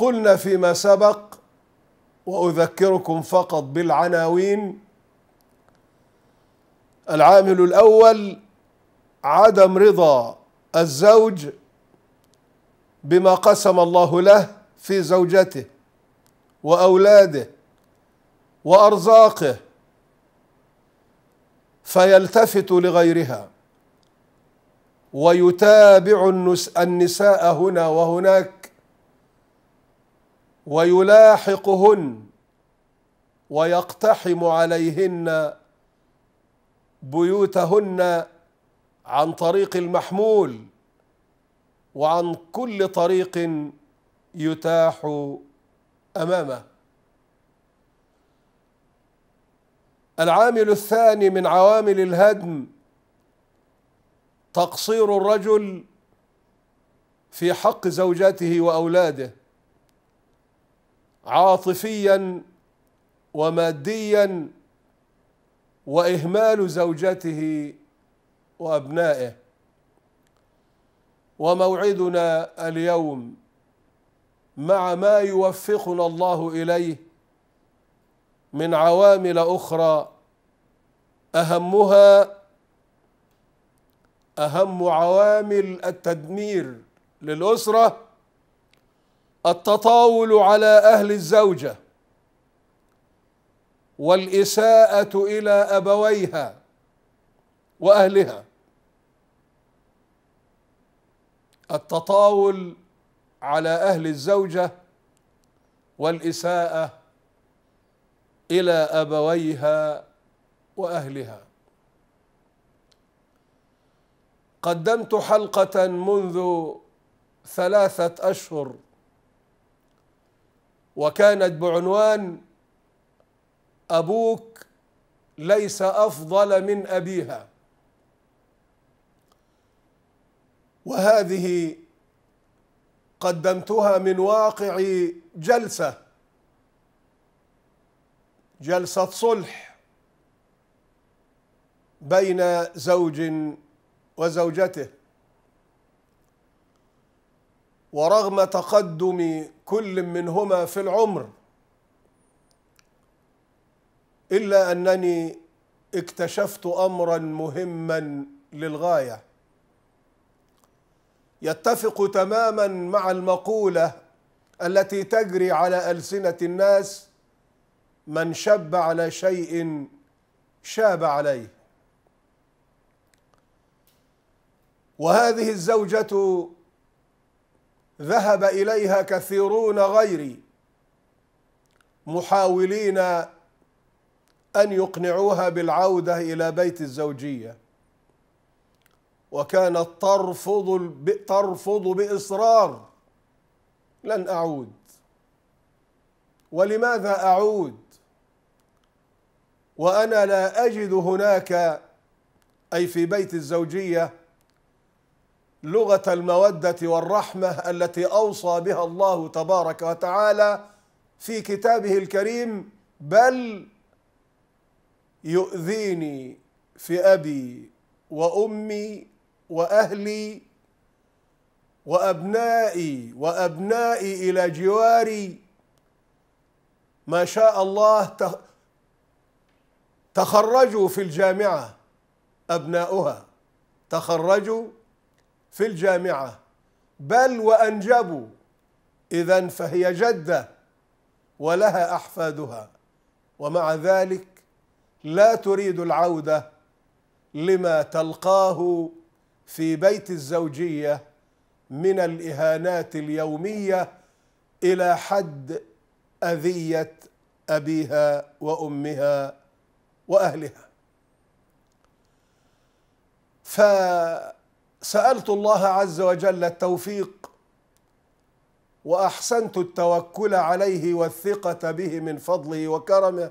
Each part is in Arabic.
قلنا فيما سبق واذكركم فقط بالعناوين العامل الاول عدم رضا الزوج بما قسم الله له في زوجته واولاده وارزاقه فيلتفت لغيرها ويتابع النساء هنا وهناك ويلاحقهن ويقتحم عليهن بيوتهن عن طريق المحمول وعن كل طريق يتاح امامه العامل الثاني من عوامل الهدم تقصير الرجل في حق زوجته واولاده عاطفيا وماديا واهمال زوجته وابنائه وموعدنا اليوم مع ما يوفقنا الله اليه من عوامل اخرى اهمها اهم عوامل التدمير للاسره التطاول على أهل الزوجة والإساءة إلى أبويها وأهلها التطاول على أهل الزوجة والإساءة إلى أبويها وأهلها قدمت حلقة منذ ثلاثة أشهر وكانت بعنوان أبوك ليس أفضل من أبيها وهذه قدمتها من واقع جلسة جلسة صلح بين زوج وزوجته ورغم تقدم كل منهما في العمر إلا أنني اكتشفت أمرا مهما للغاية يتفق تماما مع المقولة التي تجري على ألسنة الناس من شب على شيء شاب عليه وهذه الزوجة ذهب إليها كثيرون غيري محاولين أن يقنعوها بالعودة إلى بيت الزوجية وكانت ترفض ترفض بإصرار لن أعود ولماذا أعود وأنا لا أجد هناك أي في بيت الزوجية لغة المودة والرحمة التي أوصى بها الله تبارك وتعالى في كتابه الكريم بل يؤذيني في أبي وأمي وأهلي وأبنائي وأبنائي إلى جواري ما شاء الله تخرجوا في الجامعة أبناؤها تخرجوا في الجامعة بل وأنجبوا إذا فهي جدة ولها أحفادها ومع ذلك لا تريد العودة لما تلقاه في بيت الزوجية من الإهانات اليومية إلى حد أذية أبيها وأمها وأهلها ف سالت الله عز وجل التوفيق واحسنت التوكل عليه والثقه به من فضله وكرمه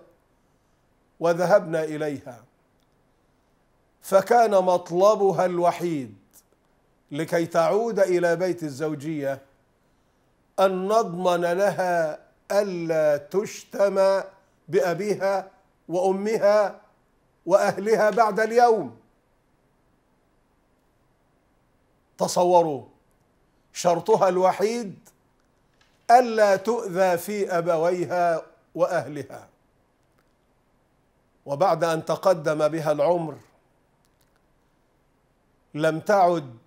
وذهبنا اليها فكان مطلبها الوحيد لكي تعود الى بيت الزوجيه ان نضمن لها الا تشتم بابيها وامها واهلها بعد اليوم تصوروا شرطها الوحيد ألا تؤذى في أبويها وأهلها وبعد أن تقدم بها العمر لم تعد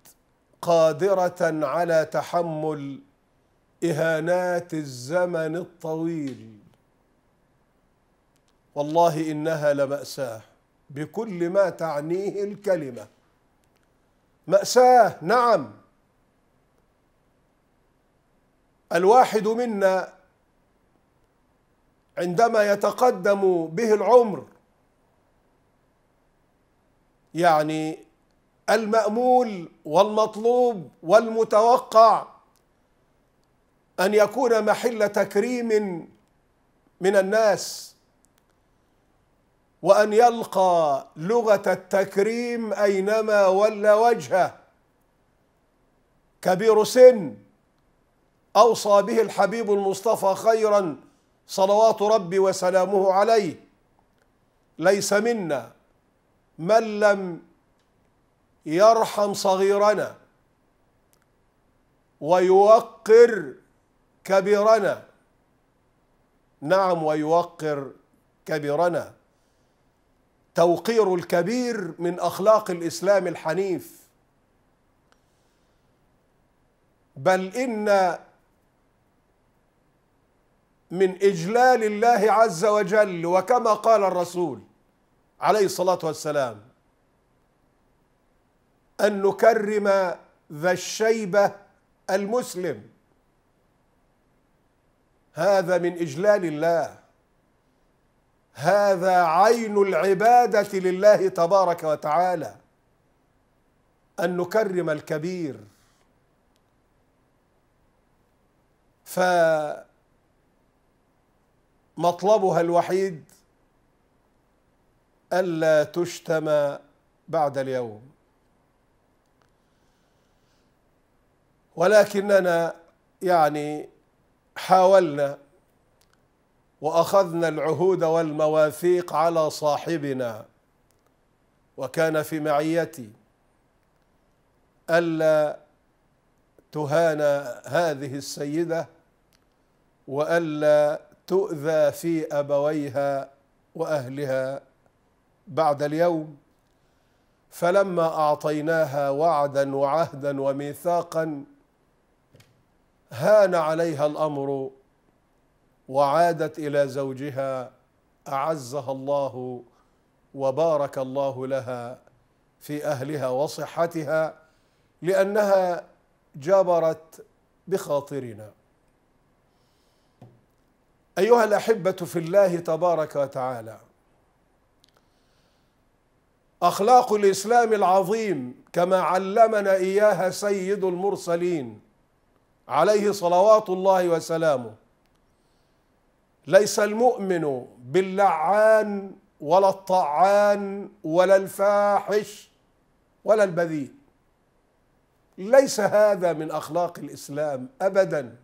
قادرة على تحمل إهانات الزمن الطويل والله إنها لمأساه بكل ما تعنيه الكلمة مأساة نعم الواحد منا عندما يتقدم به العمر يعني المأمول والمطلوب والمتوقع أن يكون محل تكريم من الناس وأن يلقى لغة التكريم أينما ولى وجهه كبير سن أوصى به الحبيب المصطفى خيرا صلوات ربي وسلامه عليه ليس منا من لم يرحم صغيرنا ويوقر كبيرنا نعم ويوقر كبيرنا توقير الكبير من اخلاق الاسلام الحنيف بل ان من اجلال الله عز وجل وكما قال الرسول عليه الصلاه والسلام ان نكرم ذا الشيبه المسلم هذا من اجلال الله هذا عين العبادة لله تبارك وتعالى أن نكرم الكبير فمطلبها الوحيد ألا تشتم بعد اليوم ولكننا يعني حاولنا واخذنا العهود والمواثيق على صاحبنا وكان في معيتي الا تهان هذه السيده والا تؤذى في ابويها واهلها بعد اليوم فلما اعطيناها وعدا وعهدا وميثاقا هان عليها الامر وعادت الى زوجها اعزها الله وبارك الله لها في اهلها وصحتها لانها جبرت بخاطرنا ايها الاحبه في الله تبارك وتعالى اخلاق الاسلام العظيم كما علمنا اياها سيد المرسلين عليه صلوات الله وسلامه ليس المؤمن باللعان ولا الطعان ولا الفاحش ولا البذيء ليس هذا من اخلاق الاسلام ابدا